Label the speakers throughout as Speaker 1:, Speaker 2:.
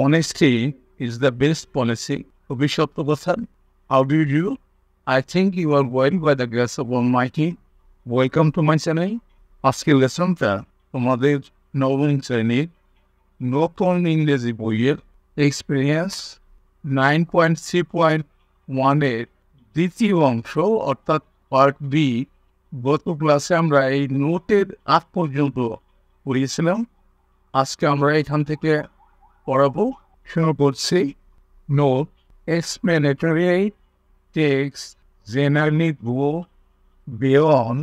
Speaker 1: honesty is the best policy. Bishop Togosan, how do you do? I think you are well by the grace of Almighty. Welcome to my channel. আজকের লেসনটা তোমাদের নবম শ্রেণীর নতুন ইংরেজি বইয়ের experience nine point three point ওয়ানের দ্বিতীয় অংশ অর্থাৎ পার্ট বি গত ক্লাসে আমরা এই নোটের আগ পর্যন্ত পড়িয়েছিলাম আজকে আমরা এখান থেকে পড়াবো শুরু করছি note explanatory text generally go beyond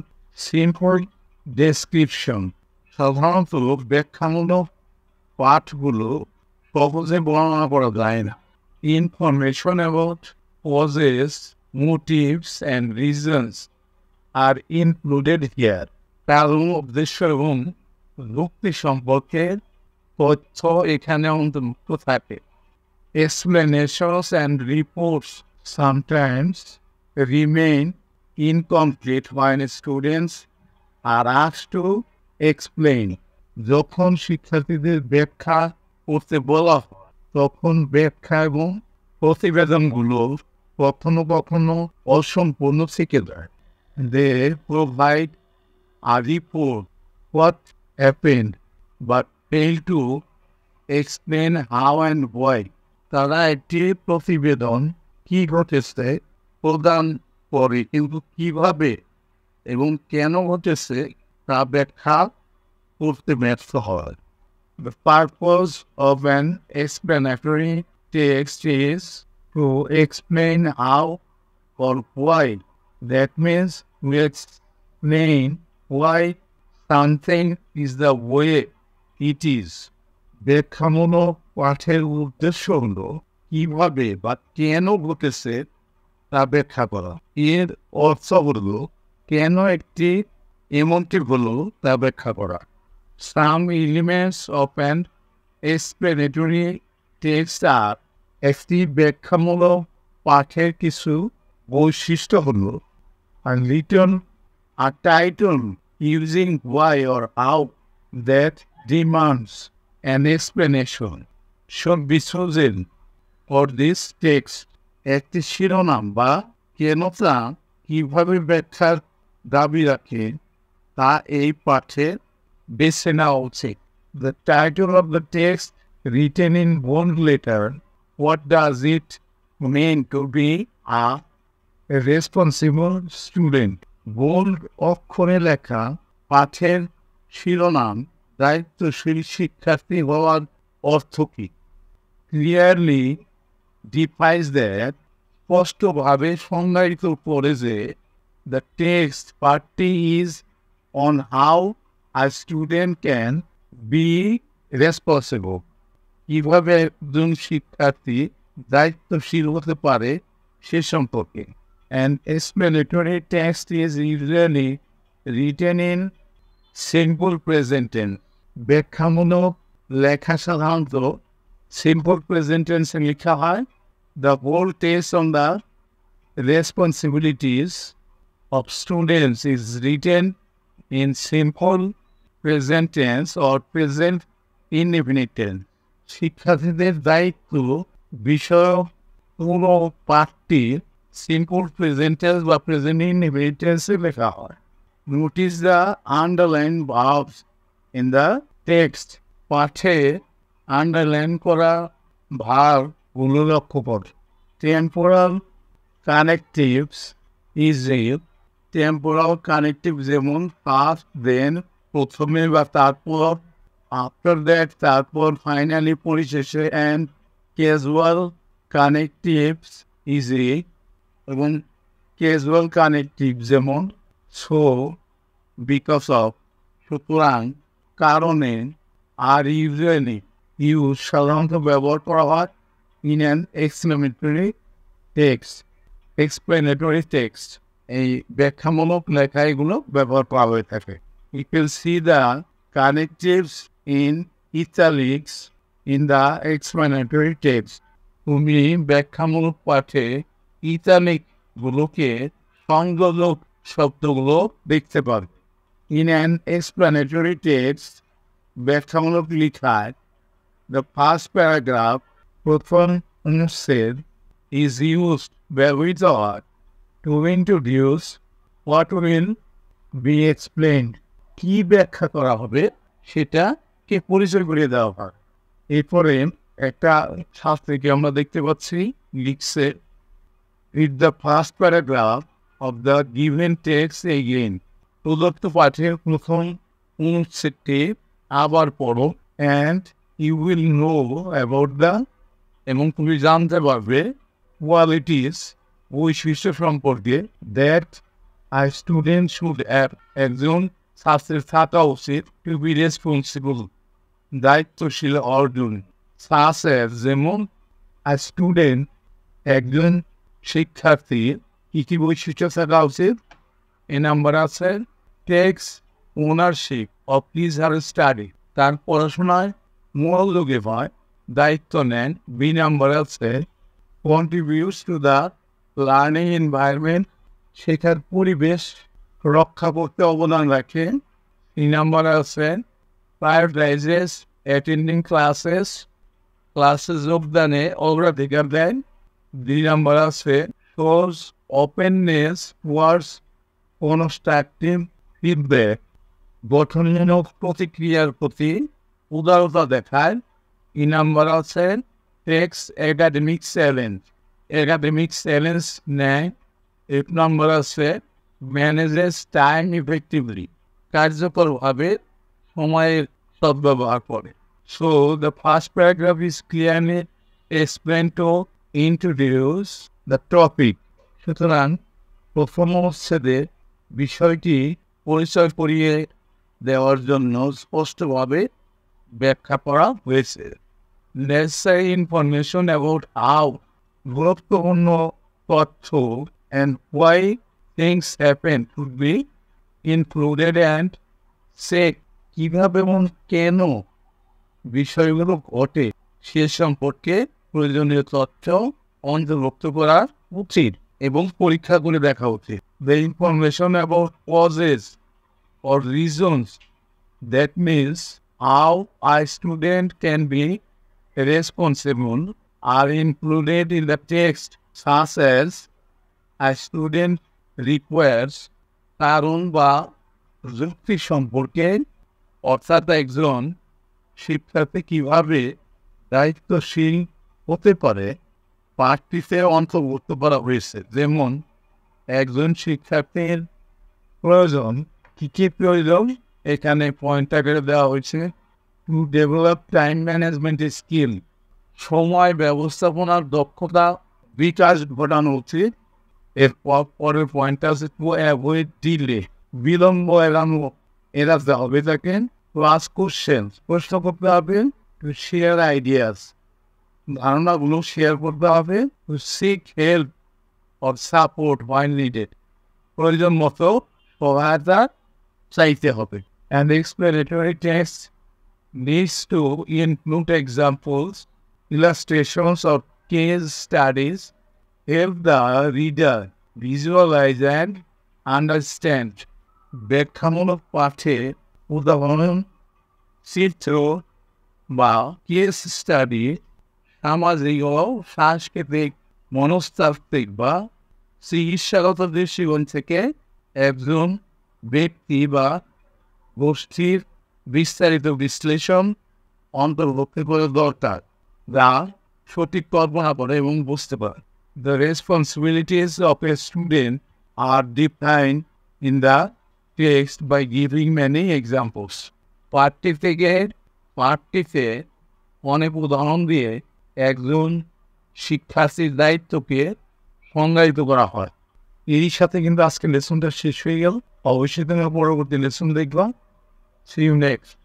Speaker 1: simple description. সাধারণত ব্যাখ্যামূলক পাঠগুলো সহজে বর্ণনা করা যায় না information about purposes motives and reasons are included here কারণ উদ্দেশ্য এবং যুক্তি সম্পর্কে তথ্য এখানে অন্তর্ভুক্ত থাকে explanations and reports sometimes remain incomplete when students are asked to explain. যখন শিক্ষার্থীদের ব্যাখ্যা করতে বলা হয় তখন ব্যাখ্যা এবং প্রতিবেদনগুলো কখনো কখনো অসম্পূর্ণ থেকে যায় they provide a report what happened but failed to explain how and why তারা একটি প্রতিবেদন কি ঘটেছে প্রদান করে কিন্তু কিভাবে এবং কেন ঘটেছে তা ব্যাখ্যা করতে ব্যর্থ হয় The purpose of an explanatory text is to explain how or why. That means we explain why something is the way it is ব্যাখ্যামূলক পাঠের উদ্দেশ্য হল কিভাবে বা কেন ঘটেছে তা ব্যাখ্যা করা এর অর্থ হল কেন একটি এমনটি হলো তা ব্যাখ্যা করা some elements of an explanatory text are একটি ব্যাখ্যামূলক পাঠের কিছু বৈশিষ্ট্য হল লিটন আর টাইটন using why or how that demands an explanation should be chosen for this text একটি শিরোনাম বা কেন তা কীভাবে ব্যাখ্যার দাবি রাখে তা এই পাঠে বেছে The title of the text written in bold letter, what does it mean to be a responsible student? Bold অক্ষরে লেখা পাঠের শিরোনাম দায়িত্বশীল শিক্ষার্থী হওয়ার অর্থ কি ক্লিয়ারলি ডিফাইন্স দ্যাট স্পষ্টভাবে সংজ্ঞায়িত করে যে দ্য টেক্সট পার্টি is on how a student can be responsible কীভাবে একজন শিক্ষার্থী দায়িত্বশীল হতে পারে সে সম্পর্কে and explanatory text is usually written in simple present tense ব্যাখ্যামূলক লেখা সাধারণত সিম্পল প্রেজেন্টেন্সে লেখা হয় the whole text on the responsibilities of students is written in simple present tense or present indefinite tense শিক্ষার্থীদের দায়িত্ব বিষয় পুরো পাঠটি সিম্পল প্রেজেন্টেন্স বা প্রেজেন্ট ইনডিফিনিট টেন্সে লেখা হয় notice the underline verbs in the text পাঠে আন্ডারলাইন করা গুলো লক্ষ্য কর temporal connectives is temporal connective যেমন পাস দেন প্রথমে বা তারপর আফটার দ্যাট তারপর ফাইনালি পরিশেষে অ্যান্ড ক্যাজুয়াল কানেকটিভস ইজ এবং ক্যাজুয়াল কানেকটিভ যেমন সো বিকজ অফ সুতরাং কারণে আর ইউজুয়ালি ইউ সাধারণত ব্যবহার করা হয় in an explanatory text explanatory text এই ব্যাখ্যামূলক লেখা এগুলো ব্যবহার করা হয়ে থাকে you can C the connectives in italics in the explanatory text তুমি ব্যাখ্যামূলক পাঠে ইতালিকগুলোকে সংযোজক শব্দগুলো দেখতে পাবে In an explanatory text, Bertamelov Likhar, the first paragraph, Prothon said, is used wherewithal to introduce what will be explained. কি ব্যাখ্যা করা হবে সেটা কে পরিচয় করিয়ে দেওয়া হয় এরপরে একটা শাস্ত্রীকে আমরা দেখতে পাচ্ছি লিখছে read the first paragraph of the given text again প্রদত্ত পাঠের প্রথম সেটে আবার পড়ো and you will know about the এবং তুমি জানতে পারবে কোয়ালিটিস ওই শীর্ষ সম্পর্কে that a student should have একজন ছাত্রের থাকা উচিত টু বি রেসপন্সিবল দায়িত্বশীল অর্জন সাসের যেমন আই স্টুডেন্ট একজন শিক্ষার্থীর কী কী বৈশিষ্ট্য থাকা উচিত এ নাম্বার আছে takes ownership of his her study তার পড়াশোনায় মনোযোগী হয় দায়িত্ব নেন বি নাম্বার আছে contributes to the learning environment শেখার পরিবেশ রক্ষা করতে অবদান রাখেন সি নাম্বার আছে প্রায়োরিটাইজেস অ্যাটেন্ডিং ক্লাসেস ক্লাসেস যোগদানে অগ্রাধিকার দেন দুই নাম্বার আছে shows openness towards constructive feedback গঠনজনক প্রতিক্রিয়ার প্রতি উদারতা দেখায় ই নাম্বার আছে takes academic challenge academic challenge নেয় এক নম্বর আছে ম্যানেজেস টাইম ইফেক্টিভলি কার্যকরভাবে সময়ের সদ্ব্যবহার করে so the first paragraph is clearly explain to introduce the topic সুতরাং প্রথম অবচ্ছেদের বিষয়টি পরিচয় করিয়ে দেওয়ার জন্য স্পষ্টভাবে ব্যাখ্যা করা হয়েছে necessary ইনফরমেশন অ্যাবাউট হাউ গুরুত্বপূর্ণ তথ্য and why things happen should be included and সে কীভাবে এবং কেন বিষয়গুলো ঘটে সে সম্পর্কে প্রয়োজনীয় তথ্য অন্তর্ভুক্ত করা উচিত এবং পরীক্ষা করে দেখা উচিত the information about causes or reasons that means how a student can be responsible are included in the text such as a student requires কারণ বা যুক্তি সম্পর্কে অর্থাৎ একজন শিক্ষার্থী কীভাবে দায়িত্বশীল হতে পারে প্র্যাকটিসে অন্তর্ভুক্ত করা হয়েছে যেমন একজন শিক্ষার্থীর প্রয়োজন কী কী প্রয়োজন এখানে পয়েন্টটা করে দেওয়া হয়েছে to develop time management skill সময় ব্যবস্থাপনার দক্ষতা বিকাশ ঘটানো উচিত এরপর পরের পয়েন্টটা আছে টু অ্যাভয়েড ডিলে বিলম্ব এড়ানো এড়াতে হবে তাকে ক্লাস কোশ্চেন প্রশ্ন করতে হবে টু শেয়ার আইডিয়াস ধারণাগুলো শেয়ার করতে হবে seek help or support when needed প্রয়োজন মতো সহায়তা চাইতে হবে and explanatory text needs to include examples illustrations or case studies help the reader visualise and understand ব্যাখ্যামূলক পাঠে উদাহরণ চিত্র বা কেস স্টাডি সামাজিক ও সাংস্কৃতিক মনস্তাত্ত্বিক বা চিকিৎসাগত দৃষ্টিকোণ থেকে একজন ব্যক্তি বা গোষ্ঠীর বিস্তারিত বিশ্লেষণ অন্তর্ভুক্ত করে দরকার যা সঠিক কল্পনা করে এবং বুঝতে পারে the responsibilities of a student are defined in the text by giving many examples পার্টি থেকে পার্টিতে অনেক উদাহরণ দিয়ে একজন শিক্ষার্থীর দায়িত্বকে সংজ্ঞায়িত করা হয় এরই সাথে কিন্তু আজকে লেসনটা শেষ হয়ে গেল অবশ্যই তুমি পরবর্তী লেসন দেখবা সি ইউ নেক্সট